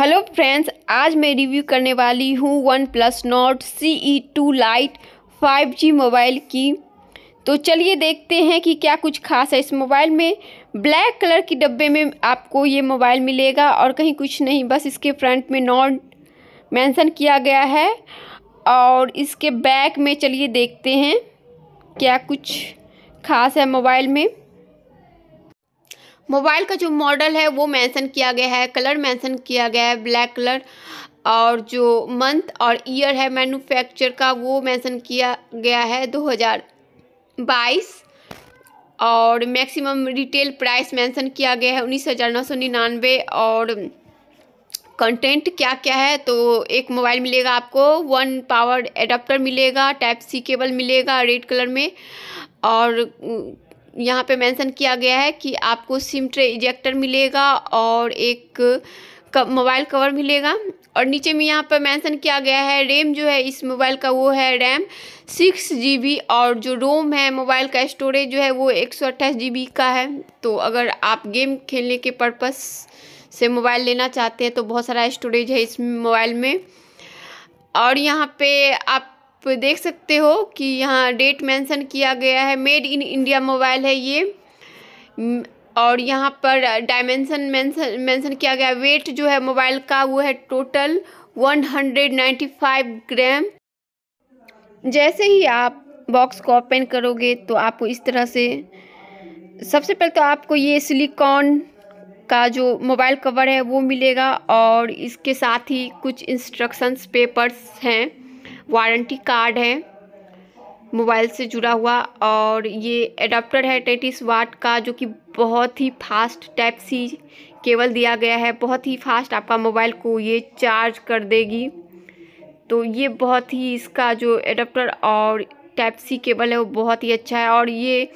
hello friends आज मैं review करने वाली हूँ one plus Nord C E two lite five G mobile की तो चलिए देखते हैं कि क्या कुछ खास है इस मोबाइल में ब्लैक कलर की डब्बे में आपको ये मोबाइल मिलेगा और कहीं कुछ नहीं बस इसके फ्रंट में नोट मेंशन किया गया है और इसके बैक में चलिए देखते हैं क्या कुछ खास है मोबाइल में मोबाइल का जो मॉडल है वो मेंशन किया गया है कलर मेंशन किया गया है ब्लैक कलर और जो मंथ और ईयर है मैन्युफैक्चर का वो मेंशन किया गया है 2022 और मैक्सिमम रिटेल प्राइस मेंशन किया गया है उन्नीस हज़ार नौ सौ निन्यानवे और कंटेंट क्या क्या है तो एक मोबाइल मिलेगा आपको वन पावर एडाप्टर मिलेगा टाइप सी केबल मिलेगा रेड कलर में और यहाँ पे मेंशन किया गया है कि आपको सिम ट्रे इजेक्टर मिलेगा और एक मोबाइल कवर मिलेगा और नीचे में यहाँ पर मेंशन किया गया है रैम जो है इस मोबाइल का वो है रैम सिक्स जी और जो रोम है मोबाइल का स्टोरेज जो है वो एक सौ का है तो अगर आप गेम खेलने के पर्पस से मोबाइल लेना चाहते हैं तो बहुत सारा स्टोरेज है इस मोबाइल में और यहाँ पे आप देख सकते हो कि यहाँ डेट मेंशन किया गया है मेड इन इंडिया मोबाइल है ये और यहाँ पर डायमेंशन मेंशन मेंशन किया गया वेट जो है मोबाइल का वो है टोटल 195 ग्राम जैसे ही आप बॉक्स को ओपन करोगे तो आपको इस तरह से सबसे पहले तो आपको ये सिलिकॉन का जो मोबाइल कवर है वो मिलेगा और इसके साथ ही कुछ इंस्ट्रक्शंस पेपर्स हैं वारंटी कार्ड है मोबाइल से जुड़ा हुआ और ये एडाप्टर है तैंतीस वाट का जो कि बहुत ही फास्ट टाइप सी केबल दिया गया है बहुत ही फास्ट आपका मोबाइल को ये चार्ज कर देगी तो ये बहुत ही इसका जो एडाप्टर और टाइप सी केबल है वो बहुत ही अच्छा है और ये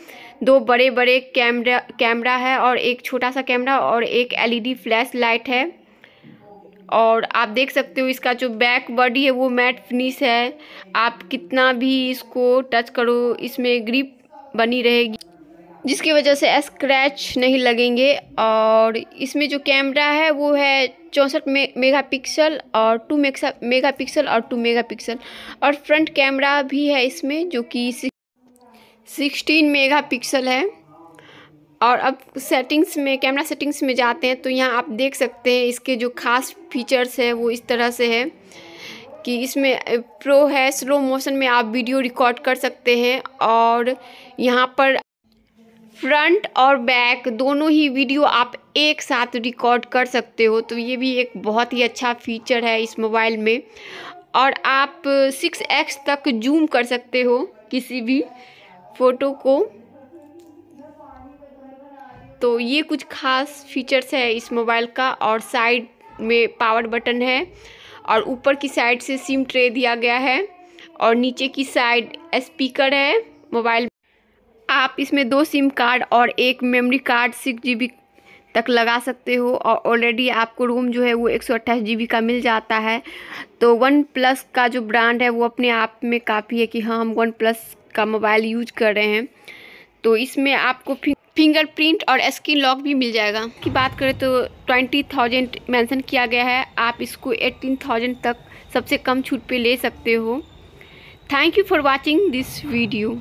दो बड़े बड़े कैमरा कैमरा है और एक छोटा सा कैमरा और एक एलईडी फ्लैश लाइट है और आप देख सकते हो इसका जो बैक बॉडी है वो मैट फिनिश है आप कितना भी इसको टच करो इसमें ग्रिप बनी रहेगी जिसकी वजह से स्क्रैच नहीं लगेंगे और इसमें जो कैमरा है वो है चौंसठ मे, मेगा पिक्सल और टू मेगा पिक्सल और टू मेगा पिक्सल और फ्रंट कैमरा भी है इसमें जो कि सिक्सटीन मेगा पिक्सल है और अब सेटिंग्स में कैमरा सेटिंग्स में जाते हैं तो यहाँ आप देख सकते हैं इसके जो खास फीचर्स है वो इस तरह से है कि इसमें प्रो है स्लो मोशन में आप वीडियो रिकॉर्ड कर सकते हैं और यहाँ पर फ्रंट और बैक दोनों ही वीडियो आप एक साथ रिकॉर्ड कर सकते हो तो ये भी एक बहुत ही अच्छा फीचर है इस मोबाइल में और आप सिक्स एक्स तक जूम कर सकते हो किसी भी फ़ोटो को तो ये कुछ खास फीचर्स है इस मोबाइल का और साइड में पावर बटन है और ऊपर की साइड से सिम ट्रे दिया गया है और नीचे की साइड स्पीकर है मोबाइल आप इसमें दो सिम कार्ड और एक मेमोरी कार्ड सिक्स जी तक लगा सकते हो और ऑलरेडी आपको रूम जो है वो एक सौ का मिल जाता है तो वन प्लस का जो ब्रांड है वो अपने आप में काफ़ी है कि हाँ हम वन प्लस का मोबाइल यूज कर रहे हैं तो इसमें आपको फिर फिंगरप्रिंट और स्क्रीन लॉक भी मिल जाएगा की बात करें तो ट्वेंटी थाउजेंड मैंसन किया गया है आप इसको एटीन थाउजेंड तक सबसे कम छूट पे ले सकते हो thank you for watching this video